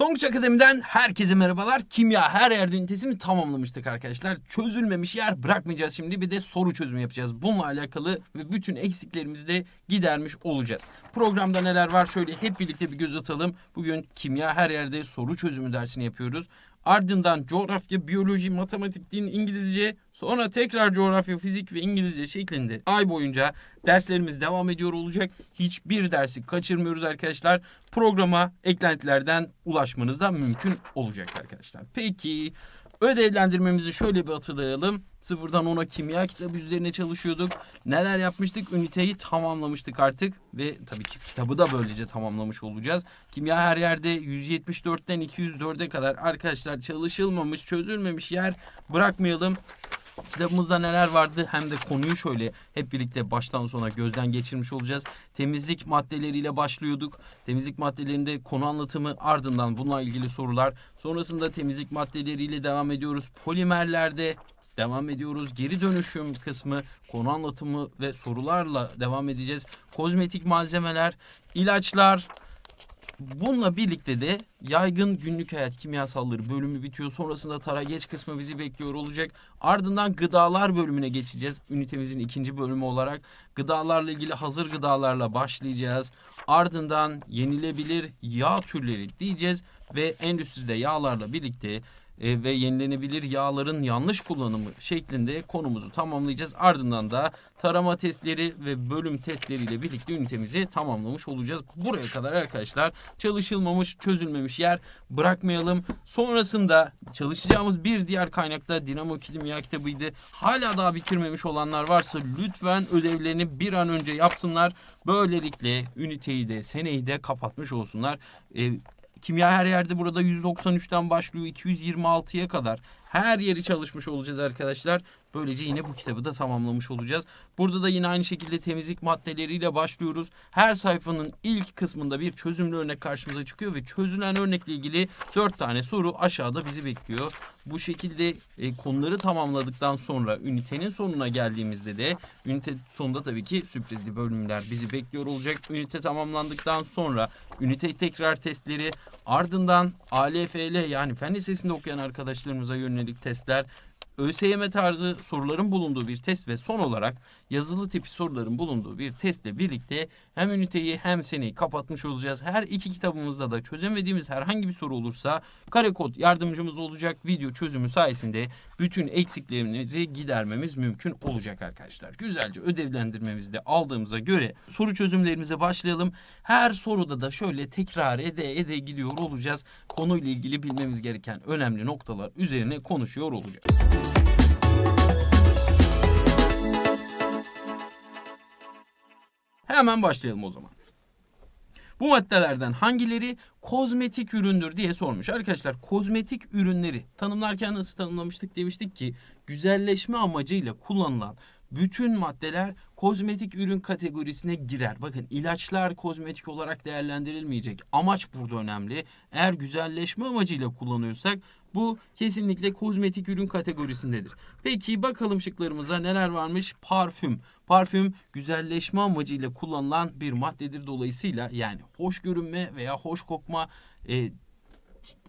Tonguç Akademi'den herkese merhabalar. Kimya her yerde ünitesini tamamlamıştık arkadaşlar. Çözülmemiş yer bırakmayacağız şimdi. Bir de soru çözümü yapacağız. Bununla alakalı ve bütün eksiklerimizi de gidermiş olacağız. Programda neler var şöyle hep birlikte bir göz atalım. Bugün kimya her yerde soru çözümü dersini yapıyoruz. Ardından coğrafya, biyoloji, matematik, din, İngilizce, sonra tekrar coğrafya, fizik ve İngilizce şeklinde ay boyunca derslerimiz devam ediyor olacak. Hiçbir dersi kaçırmıyoruz arkadaşlar. Programa eklentilerden ulaşmanız da mümkün olacak arkadaşlar. Peki ödevlendirmemizi şöyle bir hatırlayalım. Sıfırdan ona kimya kitabı üzerine çalışıyorduk. Neler yapmıştık? Üniteyi tamamlamıştık artık. Ve tabii ki kitabı da böylece tamamlamış olacağız. Kimya her yerde 174'ten 204'e kadar arkadaşlar çalışılmamış, çözülmemiş yer bırakmayalım. Kitabımızda neler vardı hem de konuyu şöyle hep birlikte baştan sona gözden geçirmiş olacağız. Temizlik maddeleriyle başlıyorduk. Temizlik maddelerinde konu anlatımı ardından bununla ilgili sorular. Sonrasında temizlik maddeleriyle devam ediyoruz. Polimerlerde devam ediyoruz. Geri dönüşüm kısmı, konu anlatımı ve sorularla devam edeceğiz. Kozmetik malzemeler, ilaçlar, Bununla birlikte de yaygın günlük hayat kimyasalları bölümü bitiyor. Sonrasında tara geç kısmı bizi bekliyor olacak. Ardından gıdalar bölümüne geçeceğiz. Ünitemizin ikinci bölümü olarak gıdalarla ilgili hazır gıdalarla başlayacağız. Ardından yenilebilir yağ türleri diyeceğiz ve endüstride yağlarla birlikte e, ve yenilenebilir yağların yanlış kullanımı şeklinde konumuzu tamamlayacağız. Ardından da tarama testleri ve bölüm testleriyle birlikte ünitemizi tamamlamış olacağız. Buraya kadar arkadaşlar çalışılmamış, çözülmemiş yer bırakmayalım. Sonrasında çalışacağımız bir diğer kaynakta Dinamo Kimya kitabıydı. Hala daha bitirmemiş olanlar varsa lütfen ödevlerini bir an önce yapsınlar. Böylelikle üniteyi de seneyi de kapatmış olsunlar. E, Kimya her yerde burada 193'ten başlıyor 226'ya kadar. Her yeri çalışmış olacağız arkadaşlar. Böylece yine bu kitabı da tamamlamış olacağız. Burada da yine aynı şekilde temizlik maddeleriyle başlıyoruz. Her sayfanın ilk kısmında bir çözümlü örnek karşımıza çıkıyor ve çözülen örnekle ilgili 4 tane soru aşağıda bizi bekliyor. Bu şekilde e, konuları tamamladıktan sonra ünitenin sonuna geldiğimizde de ünite sonunda tabii ki sürprizli bölümler bizi bekliyor olacak. Ünite tamamlandıktan sonra ünite tekrar testleri ardından ALFL yani fen lisesinde okuyan arkadaşlarımıza yönelik testler ÖSYM tarzı soruların bulunduğu bir test ve son olarak yazılı tipi soruların bulunduğu bir testle birlikte hem üniteyi hem seneyi kapatmış olacağız. Her iki kitabımızda da çözemediğimiz herhangi bir soru olursa kare kod yardımcımız olacak. Video çözümü sayesinde bütün eksiklerimizi gidermemiz mümkün olacak arkadaşlar. Güzelce ödevlendirmemizi de aldığımıza göre soru çözümlerimize başlayalım. Her soruda da şöyle tekrar ede ede gidiyor olacağız. Konuyla ilgili bilmemiz gereken önemli noktalar üzerine konuşuyor olacağız. Hemen başlayalım o zaman. Bu maddelerden hangileri kozmetik üründür diye sormuş. Arkadaşlar kozmetik ürünleri tanımlarken nasıl tanımlamıştık demiştik ki güzelleşme amacıyla kullanılan bütün maddeler kozmetik ürün kategorisine girer. Bakın ilaçlar kozmetik olarak değerlendirilmeyecek. Amaç burada önemli. Eğer güzelleşme amacıyla kullanıyorsak bu kesinlikle kozmetik ürün kategorisindedir. Peki bakalım şıklarımıza neler varmış? Parfüm. Parfüm güzelleşme amacıyla kullanılan bir maddedir. Dolayısıyla yani hoş görünme veya hoş kokma e,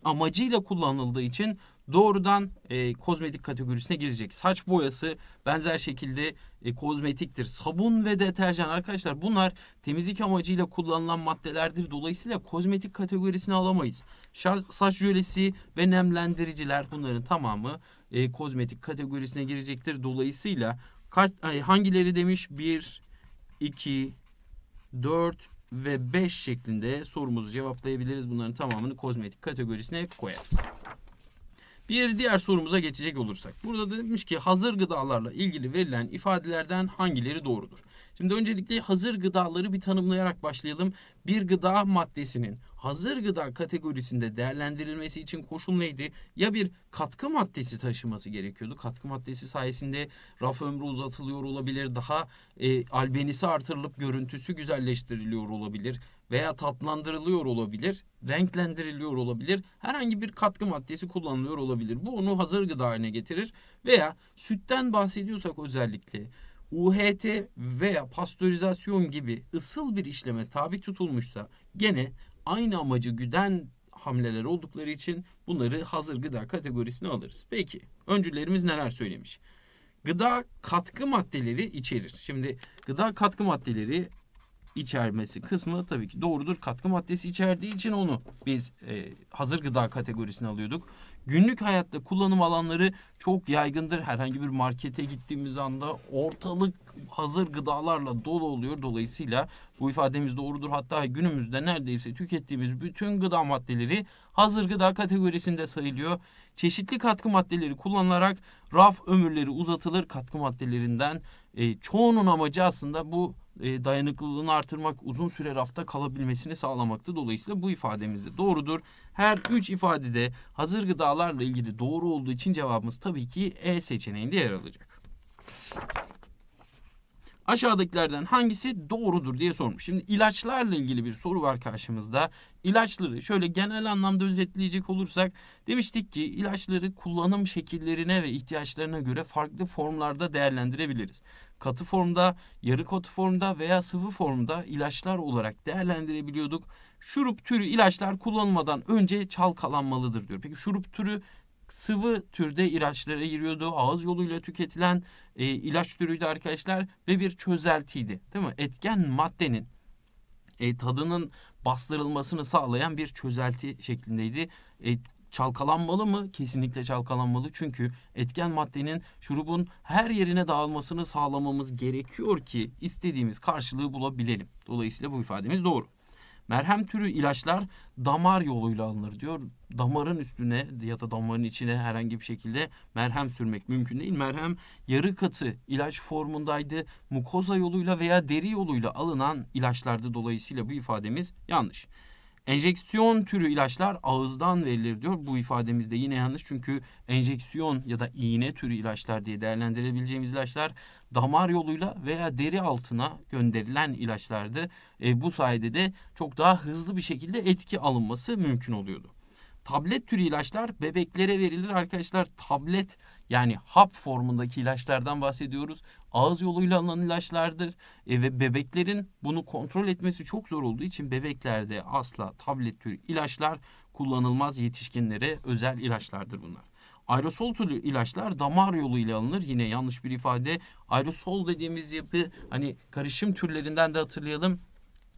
amacıyla kullanıldığı için doğrudan e, kozmetik kategorisine girecek. Saç boyası benzer şekilde e, kozmetiktir, sabun ve deterjan arkadaşlar bunlar temizlik amacıyla kullanılan maddelerdir. Dolayısıyla kozmetik kategorisini alamayız. Şa saç jölesi ve nemlendiriciler bunların tamamı e, kozmetik kategorisine girecektir. Dolayısıyla kaç, e, hangileri demiş? 1, 2, 4 ve 5 şeklinde sorumuzu cevaplayabiliriz. Bunların tamamını kozmetik kategorisine koyarız. Bir diğer sorumuza geçecek olursak. Burada demiş ki hazır gıdalarla ilgili verilen ifadelerden hangileri doğrudur? Şimdi öncelikle hazır gıdaları bir tanımlayarak başlayalım. Bir gıda maddesinin hazır gıda kategorisinde değerlendirilmesi için koşul neydi? Ya bir katkı maddesi taşıması gerekiyordu. Katkı maddesi sayesinde raf ömrü uzatılıyor olabilir. Daha e, albenisi artırılıp görüntüsü güzelleştiriliyor olabilir veya tatlandırılıyor olabilir, renklendiriliyor olabilir, herhangi bir katkı maddesi kullanılıyor olabilir. Bu onu hazır gıda haline getirir veya sütten bahsediyorsak özellikle UHT veya pastörizasyon gibi ısıl bir işleme tabi tutulmuşsa gene aynı amacı güden hamleler oldukları için bunları hazır gıda kategorisine alırız. Peki öncülerimiz neler söylemiş? Gıda katkı maddeleri içerir. Şimdi gıda katkı maddeleri içermesi kısmı tabii ki doğrudur. Katkı maddesi içerdiği için onu biz e, hazır gıda kategorisine alıyorduk. Günlük hayatta kullanım alanları çok yaygındır. Herhangi bir markete gittiğimiz anda ortalık hazır gıdalarla dolu oluyor. Dolayısıyla bu ifademiz doğrudur. Hatta günümüzde neredeyse tükettiğimiz bütün gıda maddeleri hazır gıda kategorisinde sayılıyor. Çeşitli katkı maddeleri kullanılarak raf ömürleri uzatılır. Katkı maddelerinden e, çoğunun amacı aslında bu e, dayanıklılığını artırmak, uzun süre rafta kalabilmesini sağlamaktı. Dolayısıyla bu ifademiz de doğrudur. Her üç ifadede hazır gıdalarla ilgili doğru olduğu için cevabımız tabii ki E seçeneğinde yer alacak. Aşağıdakilerden hangisi doğrudur diye sormuş. Şimdi ilaçlarla ilgili bir soru var karşımızda. İlaçları şöyle genel anlamda özetleyecek olursak demiştik ki ilaçları kullanım şekillerine ve ihtiyaçlarına göre farklı formlarda değerlendirebiliriz katı formda, yarı katı formda veya sıvı formda ilaçlar olarak değerlendirebiliyorduk. Şurup türü ilaçlar kullanmadan önce çalkalanmalıdır diyor. Peki şurup türü sıvı türde ilaçlara giriyordu. Ağız yoluyla tüketilen e, ilaç türüydü arkadaşlar ve bir çözeltiydi değil mi? Etken maddenin e, tadının bastırılmasını sağlayan bir çözelti şeklindeydi. E, çalkalanmalı mı? Kesinlikle çalkalanmalı. Çünkü etken maddenin şurubun her yerine dağılmasını sağlamamız gerekiyor ki istediğimiz karşılığı bulabilelim. Dolayısıyla bu ifademiz doğru. Merhem türü ilaçlar damar yoluyla alınır diyor. Damarın üstüne ya da damarın içine herhangi bir şekilde merhem sürmek mümkün değil. Merhem yarı katı ilaç formundaydı. Mukoza yoluyla veya deri yoluyla alınan ilaçlardı. Dolayısıyla bu ifademiz yanlış. Enjeksiyon türü ilaçlar ağızdan verilir diyor. Bu ifademiz de yine yanlış çünkü enjeksiyon ya da iğne türü ilaçlar diye değerlendirebileceğimiz ilaçlar damar yoluyla veya deri altına gönderilen ilaçlardı. E, bu sayede de çok daha hızlı bir şekilde etki alınması mümkün oluyordu. Tablet türü ilaçlar bebeklere verilir arkadaşlar. Tablet yani hap formundaki ilaçlardan bahsediyoruz. Ağız yoluyla alınan ilaçlardır e, ve bebeklerin bunu kontrol etmesi çok zor olduğu için bebeklerde asla tablet türü ilaçlar kullanılmaz yetişkinlere özel ilaçlardır bunlar. Aerosol türlü ilaçlar damar yoluyla alınır. Yine yanlış bir ifade. Aerosol dediğimiz yapı hani karışım türlerinden de hatırlayalım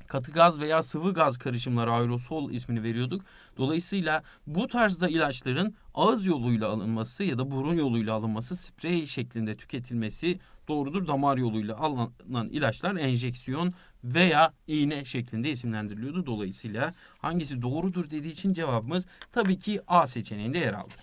katı gaz veya sıvı gaz karışımları aerosol ismini veriyorduk. Dolayısıyla bu tarzda ilaçların ağız yoluyla alınması ya da burun yoluyla alınması sprey şeklinde tüketilmesi doğrudur. Damar yoluyla alınan ilaçlar enjeksiyon veya iğne şeklinde isimlendiriliyordu. Dolayısıyla hangisi doğrudur dediği için cevabımız tabii ki A seçeneğinde yer aldı.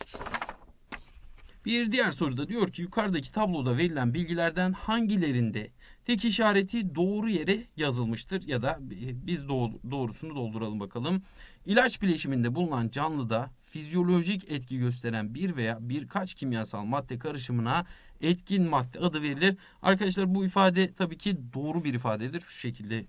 Bir diğer soruda diyor ki yukarıdaki tabloda verilen bilgilerden hangilerinde Tek işareti doğru yere yazılmıştır ya da biz doğrusunu dolduralım bakalım. İlaç bileşiminde bulunan canlıda fizyolojik etki gösteren bir veya birkaç kimyasal madde karışımına etkin madde adı verilir. Arkadaşlar bu ifade tabii ki doğru bir ifadedir. Şu şekilde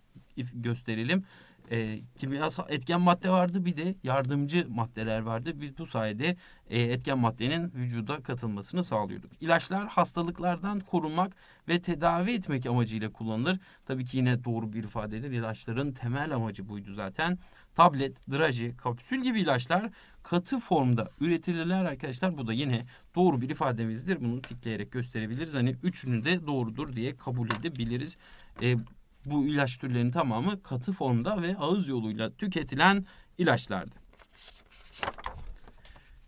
gösterelim e, ee, kimyasal etken madde vardı bir de yardımcı maddeler vardı. Biz bu sayede e, etken maddenin vücuda katılmasını sağlıyorduk. İlaçlar hastalıklardan korunmak ve tedavi etmek amacıyla kullanılır. Tabii ki yine doğru bir ifadedir. İlaçların temel amacı buydu zaten. Tablet, draje, kapsül gibi ilaçlar katı formda üretilirler arkadaşlar. Bu da yine doğru bir ifademizdir. Bunu tıklayarak gösterebiliriz. Hani üçünü de doğrudur diye kabul edebiliriz. E, bu ilaç türlerinin tamamı katı formda ve ağız yoluyla tüketilen ilaçlardı.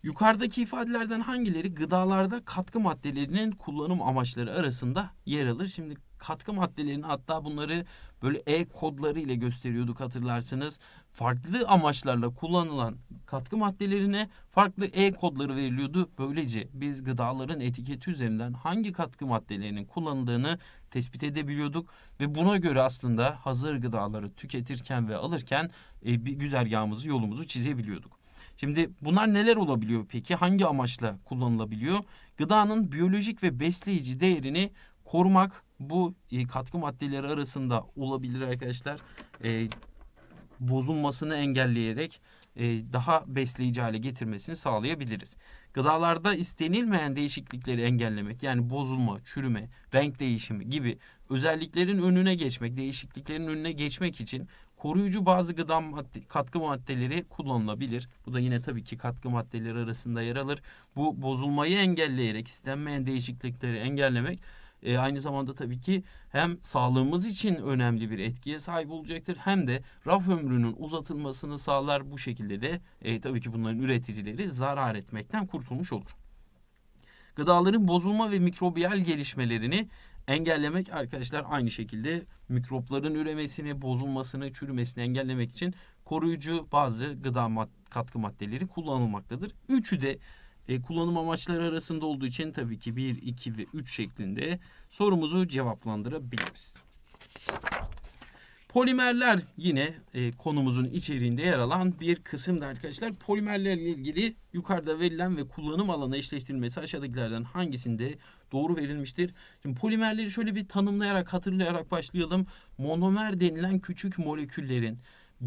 Yukarıdaki ifadelerden hangileri gıdalarda katkı maddelerinin kullanım amaçları arasında yer alır? Şimdi katkı maddelerini hatta bunları böyle E kodları ile gösteriyorduk hatırlarsınız farklı amaçlarla kullanılan katkı maddelerine farklı E kodları veriliyordu. Böylece biz gıdaların etiketi üzerinden hangi katkı maddelerinin kullanıldığını tespit edebiliyorduk ve buna göre aslında hazır gıdaları tüketirken ve alırken e, bir güzergahımızı, yolumuzu çizebiliyorduk. Şimdi bunlar neler olabiliyor peki? Hangi amaçla kullanılabiliyor? Gıdanın biyolojik ve besleyici değerini korumak bu e, katkı maddeleri arasında olabilir arkadaşlar. E, bozulmasını engelleyerek e, daha besleyici hale getirmesini sağlayabiliriz. Gıdalarda istenilmeyen değişiklikleri engellemek yani bozulma, çürüme, renk değişimi gibi özelliklerin önüne geçmek, değişikliklerin önüne geçmek için koruyucu bazı gıda madde, katkı maddeleri kullanılabilir. Bu da yine tabii ki katkı maddeleri arasında yer alır. Bu bozulmayı engelleyerek istenmeyen değişiklikleri engellemek e, aynı zamanda tabii ki hem sağlığımız için önemli bir etkiye sahip olacaktır hem de raf ömrünün uzatılmasını sağlar bu şekilde de e, tabii ki bunların üreticileri zarar etmekten kurtulmuş olur. Gıdaların bozulma ve mikrobiyal gelişmelerini engellemek arkadaşlar aynı şekilde mikropların üremesini, bozulmasını, çürümesini engellemek için koruyucu bazı gıda mad katkı maddeleri kullanılmaktadır. Üçü de e, kullanım amaçları arasında olduğu için tabii ki 1, 2 ve 3 şeklinde sorumuzu cevaplandırabiliriz. Polimerler yine e, konumuzun içeriğinde yer alan bir kısımda arkadaşlar. Polimerlerle ilgili yukarıda verilen ve kullanım alanı eşleştirilmesi aşağıdakilerden hangisinde doğru verilmiştir? Şimdi polimerleri şöyle bir tanımlayarak hatırlayarak başlayalım. Monomer denilen küçük moleküllerin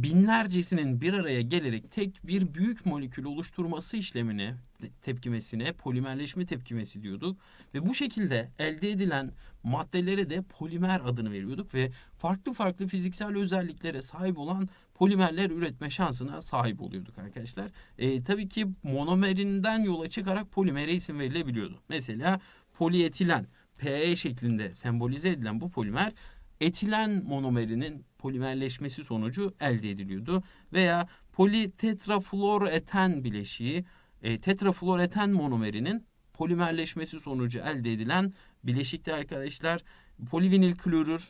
binlercesinin bir araya gelerek tek bir büyük molekül oluşturması işlemini tepkimesine polimerleşme tepkimesi diyorduk ve bu şekilde elde edilen maddelere de polimer adını veriyorduk ve farklı farklı fiziksel özelliklere sahip olan polimerler üretme şansına sahip oluyorduk arkadaşlar. E, tabii ki monomerinden yola çıkarak polimere isim verilebiliyordu. Mesela polietilen PE şeklinde sembolize edilen bu polimer etilen monomerinin polimerleşmesi sonucu elde ediliyordu. Veya politetrafluoreten bileşiği e, tetrafluoreten monomerinin polimerleşmesi sonucu elde edilen bileşikti arkadaşlar polivinil klorür,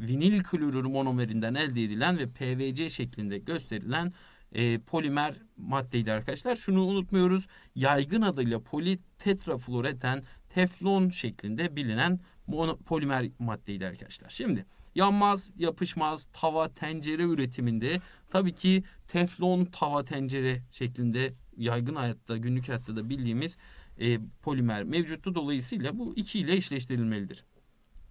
vinil klorür monomerinden elde edilen ve PVC şeklinde gösterilen e, polimer maddeydi arkadaşlar. Şunu unutmuyoruz. Yaygın adıyla politetrafluoreten teflon şeklinde bilinen polimer maddeydi arkadaşlar. Şimdi Yanmaz, yapışmaz tava tencere üretiminde tabii ki teflon tava tencere şeklinde yaygın hayatta, günlük hayatta da bildiğimiz e, polimer mevcuttu. Dolayısıyla bu iki ile eşleştirilmelidir.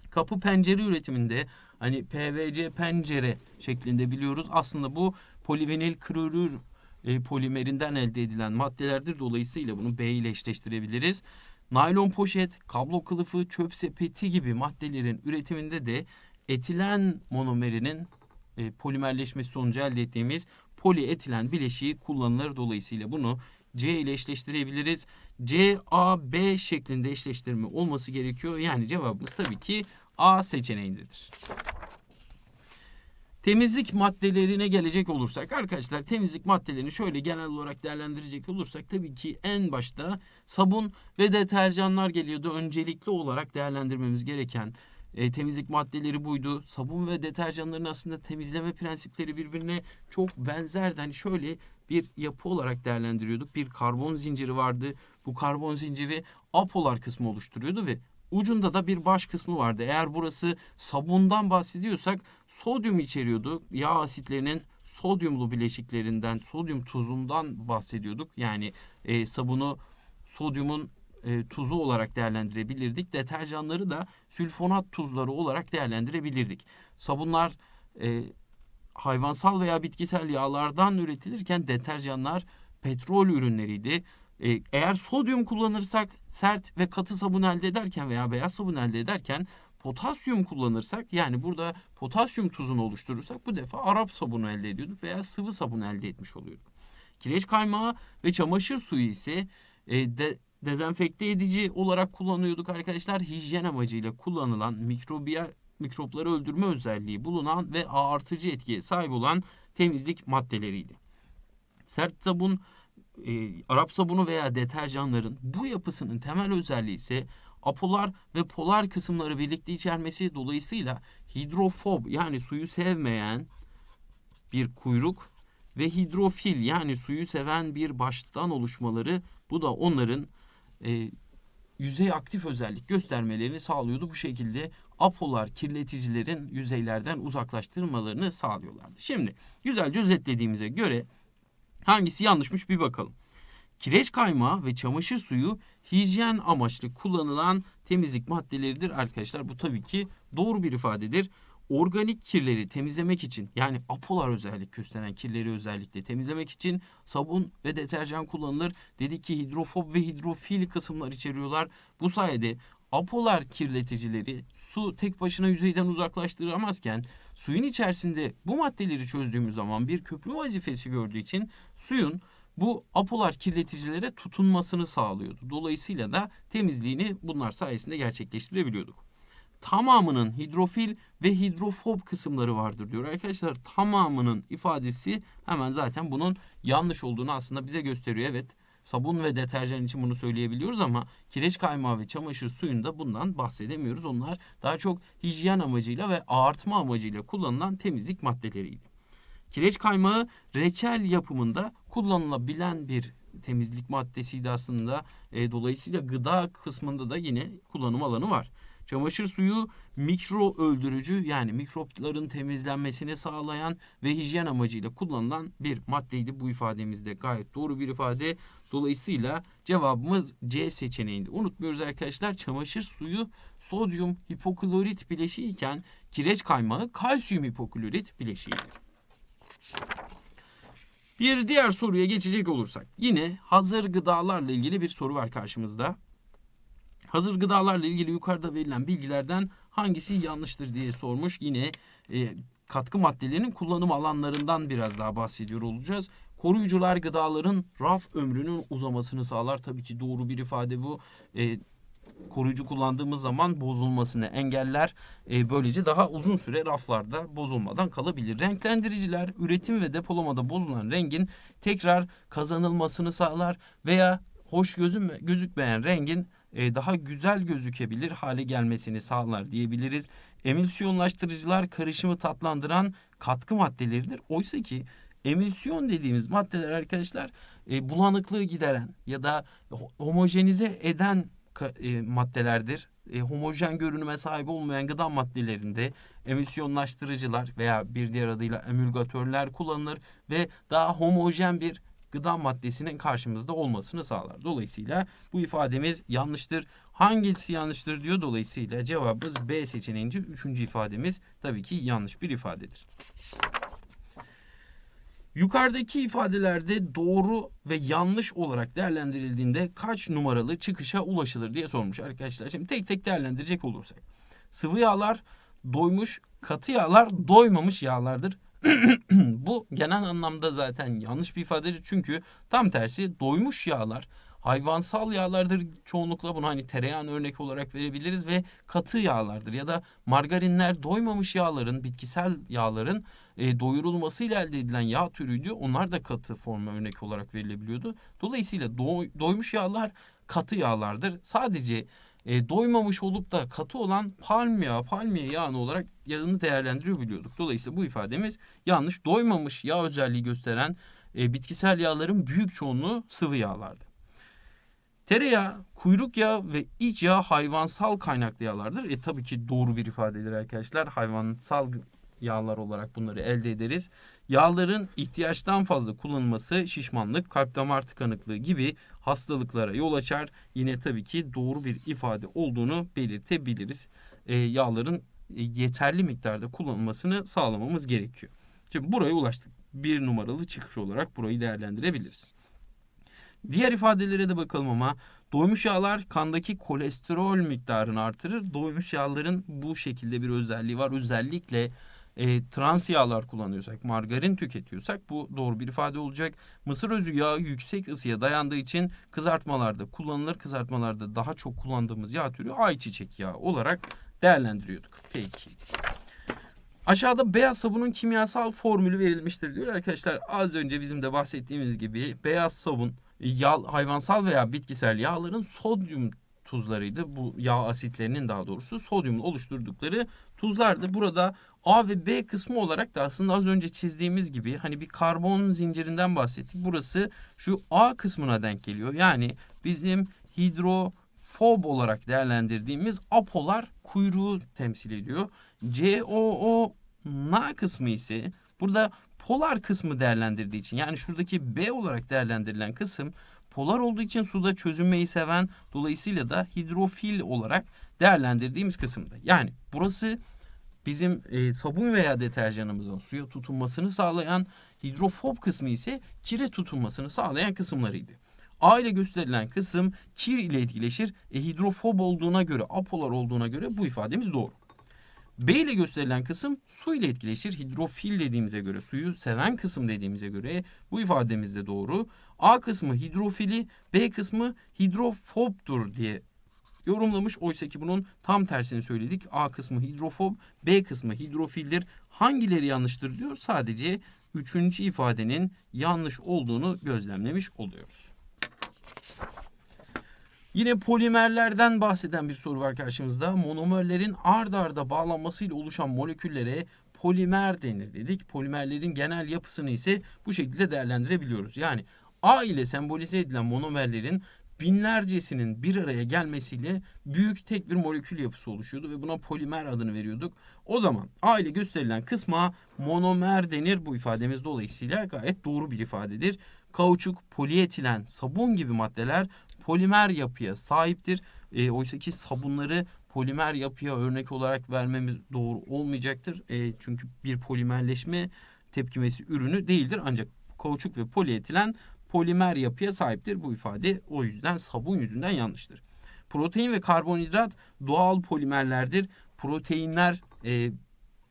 Kapı pencere üretiminde hani PVC pencere şeklinde biliyoruz. Aslında bu polivinil klorür e, polimerinden elde edilen maddelerdir. Dolayısıyla bunu B ile eşleştirebiliriz. Naylon poşet, kablo kılıfı, çöp sepeti gibi maddelerin üretiminde de etilen monomerinin e, polimerleşmesi sonucu elde ettiğimiz polietilen bileşiği kullanılır. Dolayısıyla bunu C ile eşleştirebiliriz. C, A, B şeklinde eşleştirme olması gerekiyor. Yani cevabımız tabii ki A seçeneğindedir. Temizlik maddelerine gelecek olursak arkadaşlar temizlik maddelerini şöyle genel olarak değerlendirecek olursak tabii ki en başta sabun ve deterjanlar geliyordu. Öncelikli olarak değerlendirmemiz gereken e, temizlik maddeleri buydu. Sabun ve deterjanların aslında temizleme prensipleri birbirine çok benzerdi. Hani şöyle bir yapı olarak değerlendiriyorduk. Bir karbon zinciri vardı. Bu karbon zinciri apolar kısmı oluşturuyordu ve Ucunda da bir baş kısmı vardı. Eğer burası sabundan bahsediyorsak sodyum içeriyordu. Yağ asitlerinin sodyumlu bileşiklerinden, sodyum tuzundan bahsediyorduk. Yani e, sabunu sodyumun e, tuzu olarak değerlendirebilirdik. Deterjanları da sülfonat tuzları olarak değerlendirebilirdik. Sabunlar e, hayvansal veya bitkisel yağlardan üretilirken deterjanlar petrol ürünleriydi. E, eğer sodyum kullanırsak sert ve katı sabun elde ederken veya beyaz sabun elde ederken potasyum kullanırsak yani burada potasyum tuzunu oluşturursak bu defa Arap sabunu elde ediyorduk veya sıvı sabun elde etmiş oluyorduk. Kireç kaymağı ve çamaşır suyu ise e, de, dezenfekte edici olarak kullanıyorduk arkadaşlar. Hijyen amacıyla kullanılan mikrobiya mikropları öldürme özelliği bulunan ve artıcı etkiye sahip olan temizlik maddeleriydi. Sert sabun, e, Arap sabunu veya deterjanların bu yapısının temel özelliği ise apolar ve polar kısımları birlikte içermesi dolayısıyla hidrofob yani suyu sevmeyen bir kuyruk ve hidrofil yani suyu seven bir baştan oluşmaları bu da onların e, yüzey aktif özellik göstermelerini sağlıyordu. Bu şekilde apolar kirleticilerin yüzeylerden uzaklaştırmalarını sağlıyorlardı. Şimdi güzelce özetlediğimize göre hangisi yanlışmış bir bakalım. Kireç kaymağı ve çamaşır suyu hijyen amaçlı kullanılan temizlik maddeleridir arkadaşlar. Bu tabii ki doğru bir ifadedir organik kirleri temizlemek için yani apolar özellik gösteren kirleri özellikle temizlemek için sabun ve deterjan kullanılır. dedi ki hidrofob ve hidrofil kısımlar içeriyorlar. Bu sayede apolar kirleticileri su tek başına yüzeyden uzaklaştıramazken suyun içerisinde bu maddeleri çözdüğümüz zaman bir köprü vazifesi gördüğü için suyun bu apolar kirleticilere tutunmasını sağlıyordu. Dolayısıyla da temizliğini bunlar sayesinde gerçekleştirebiliyorduk tamamının hidrofil ve hidrofob kısımları vardır diyor. Arkadaşlar tamamının ifadesi hemen zaten bunun yanlış olduğunu aslında bize gösteriyor. Evet sabun ve deterjan için bunu söyleyebiliyoruz ama kireç kaymağı ve çamaşır suyunda bundan bahsedemiyoruz. Onlar daha çok hijyen amacıyla ve ağartma amacıyla kullanılan temizlik maddeleriydi. Kireç kaymağı reçel yapımında kullanılabilen bir temizlik maddesiydi aslında. E, dolayısıyla gıda kısmında da yine kullanım alanı var. Çamaşır suyu mikro öldürücü yani mikropların temizlenmesini sağlayan ve hijyen amacıyla kullanılan bir maddeydi. Bu ifademizde gayet doğru bir ifade. Dolayısıyla cevabımız C seçeneğinde. Unutmuyoruz arkadaşlar çamaşır suyu sodyum hipoklorit bileşiği iken kireç kaymağı kalsiyum hipoklorit bileşiği. Bir diğer soruya geçecek olursak yine hazır gıdalarla ilgili bir soru var karşımızda. Hazır gıdalarla ilgili yukarıda verilen bilgilerden hangisi yanlıştır diye sormuş. Yine e, katkı maddelerinin kullanım alanlarından biraz daha bahsediyor olacağız. Koruyucular gıdaların raf ömrünün uzamasını sağlar. Tabii ki doğru bir ifade bu. E, koruyucu kullandığımız zaman bozulmasını engeller. E, böylece daha uzun süre raflarda bozulmadan kalabilir. Renklendiriciler üretim ve depolamada bozulan rengin tekrar kazanılmasını sağlar veya hoş gözüm, gözükmeyen rengin e, daha güzel gözükebilir hale gelmesini sağlar diyebiliriz. Emülsiyonlaştırıcılar karışımı tatlandıran katkı maddeleridir. Oysa ki emülsiyon dediğimiz maddeler arkadaşlar e, bulanıklığı gideren ya da homojenize eden e, maddelerdir. homojen görünüme sahip olmayan gıda maddelerinde emülsiyonlaştırıcılar veya bir diğer adıyla emülgatörler kullanılır ve daha homojen bir gıda maddesinin karşımızda olmasını sağlar. Dolayısıyla bu ifademiz yanlıştır. Hangisi yanlıştır diyor. Dolayısıyla cevabımız B seçeneğince üçüncü ifademiz tabii ki yanlış bir ifadedir. Yukarıdaki ifadelerde doğru ve yanlış olarak değerlendirildiğinde kaç numaralı çıkışa ulaşılır diye sormuş arkadaşlar. Şimdi tek tek değerlendirecek olursak. Sıvı yağlar doymuş, katı yağlar doymamış yağlardır. Bu genel anlamda zaten yanlış bir ifadedir. Çünkü tam tersi doymuş yağlar hayvansal yağlardır çoğunlukla bunu hani tereyağını örnek olarak verebiliriz ve katı yağlardır ya da margarinler doymamış yağların bitkisel yağların e, doyurulmasıyla elde edilen yağ türüydü onlar da katı forma örnek olarak verilebiliyordu dolayısıyla do doymuş yağlar katı yağlardır sadece e, doymamış olup da katı olan palmiye yağı, palmiye yağını olarak yağını değerlendiriyor biliyorduk. Dolayısıyla bu ifademiz yanlış. Doymamış yağ özelliği gösteren e, bitkisel yağların büyük çoğunluğu sıvı yağlardı. Tereyağı, kuyruk yağı ve iç yağ hayvansal kaynaklı yağlardır. E tabii ki doğru bir ifadedir arkadaşlar. Hayvansal yağlar olarak bunları elde ederiz. Yağların ihtiyaçtan fazla kullanılması şişmanlık, kalp damar tıkanıklığı gibi hastalıklara yol açar. Yine tabii ki doğru bir ifade olduğunu belirtebiliriz. Ee, e, yağların yeterli miktarda kullanılmasını sağlamamız gerekiyor. Şimdi buraya ulaştık. Bir numaralı çıkış olarak burayı değerlendirebiliriz. Diğer ifadelere de bakalım ama doymuş yağlar kandaki kolesterol miktarını artırır. Doymuş yağların bu şekilde bir özelliği var. Özellikle e, trans yağlar kullanıyorsak, margarin tüketiyorsak bu doğru bir ifade olacak. Mısır özü yağı yüksek ısıya dayandığı için kızartmalarda kullanılır. Kızartmalarda daha çok kullandığımız yağ türü ayçiçek yağı olarak değerlendiriyorduk. Peki. Aşağıda beyaz sabunun kimyasal formülü verilmiştir diyor arkadaşlar. Az önce bizim de bahsettiğimiz gibi beyaz sabun yağ, hayvansal veya bitkisel yağların sodyum tuzlarıydı. Bu yağ asitlerinin daha doğrusu sodyumun oluşturdukları Tuzlar da burada A ve B kısmı olarak da aslında az önce çizdiğimiz gibi hani bir karbon zincirinden bahsettik. Burası şu A kısmına denk geliyor. Yani bizim hidrofob olarak değerlendirdiğimiz apolar kuyruğu temsil ediyor. COO Na kısmı ise burada polar kısmı değerlendirdiği için yani şuradaki B olarak değerlendirilen kısım polar olduğu için suda çözünmeyi seven dolayısıyla da hidrofil olarak değerlendirdiğimiz kısımda. Yani burası bizim e, sabun veya deterjanımızın suya tutunmasını sağlayan hidrofob kısmı ise kire tutunmasını sağlayan kısımlarıydı. A ile gösterilen kısım kir ile etkileşir. E, hidrofob olduğuna göre, apolar olduğuna göre bu ifademiz doğru. B ile gösterilen kısım su ile etkileşir. Hidrofil dediğimize göre, suyu seven kısım dediğimize göre bu ifademiz de doğru. A kısmı hidrofili, B kısmı hidrofobdur diye yorumlamış. Oysa ki bunun tam tersini söyledik. A kısmı hidrofob, B kısmı hidrofildir. Hangileri yanlıştır diyor? Sadece üçüncü ifadenin yanlış olduğunu gözlemlemiş oluyoruz. Yine polimerlerden bahseden bir soru var karşımızda. Monomerlerin ard arda bağlanmasıyla oluşan moleküllere polimer denir dedik. Polimerlerin genel yapısını ise bu şekilde değerlendirebiliyoruz. Yani A ile sembolize edilen monomerlerin binlercesinin bir araya gelmesiyle büyük tek bir molekül yapısı oluşuyordu ve buna polimer adını veriyorduk. O zaman aile gösterilen kısma monomer denir. Bu ifademiz dolayısıyla gayet doğru bir ifadedir. Kauçuk, polietilen, sabun gibi maddeler polimer yapıya sahiptir. E, Oysa ki sabunları polimer yapıya örnek olarak vermemiz doğru olmayacaktır. E, çünkü bir polimerleşme tepkimesi ürünü değildir. Ancak kauçuk ve polietilen polimer yapıya sahiptir. Bu ifade o yüzden sabun yüzünden yanlıştır. Protein ve karbonhidrat doğal polimerlerdir. Proteinler e,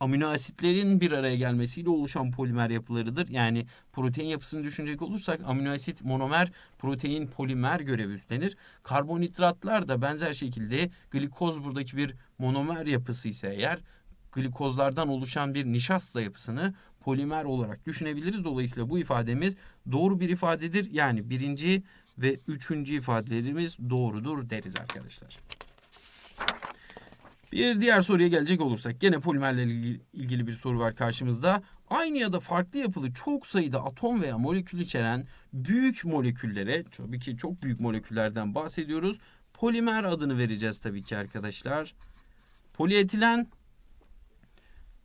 amino asitlerin bir araya gelmesiyle oluşan polimer yapılarıdır. Yani protein yapısını düşünecek olursak amino asit monomer protein polimer görevi üstlenir. Karbonhidratlar da benzer şekilde glikoz buradaki bir monomer yapısı ise eğer glikozlardan oluşan bir nişasta yapısını polimer olarak düşünebiliriz. Dolayısıyla bu ifademiz doğru bir ifadedir. Yani birinci ve üçüncü ifadelerimiz doğrudur deriz arkadaşlar. Bir diğer soruya gelecek olursak gene polimerle ilgili bir soru var karşımızda. Aynı ya da farklı yapılı çok sayıda atom veya molekül içeren büyük moleküllere, tabii ki çok büyük moleküllerden bahsediyoruz. Polimer adını vereceğiz tabii ki arkadaşlar. Polietilen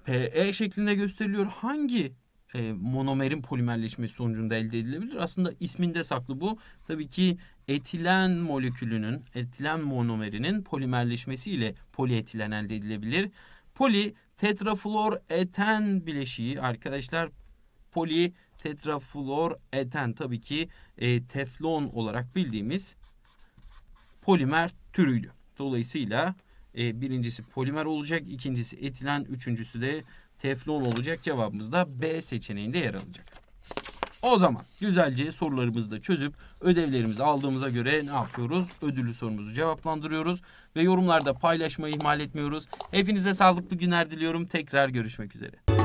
PE ee, e şeklinde gösteriliyor. Hangi e, monomerin polimerleşmesi sonucunda elde edilebilir? Aslında isminde saklı bu. Tabii ki etilen molekülünün, etilen monomerinin polimerleşmesiyle polietilen elde edilebilir. Poli tetrafluor eten bileşiği arkadaşlar poli tetrafluor eten tabii ki e, teflon olarak bildiğimiz polimer türüydü. Dolayısıyla e, birincisi polimer olacak, ikincisi etilen, üçüncüsü de teflon olacak. Cevabımız da B seçeneğinde yer alacak. O zaman güzelce sorularımızı da çözüp ödevlerimizi aldığımıza göre ne yapıyoruz? Ödüllü sorumuzu cevaplandırıyoruz ve yorumlarda paylaşmayı ihmal etmiyoruz. Hepinize sağlıklı günler diliyorum. Tekrar görüşmek üzere.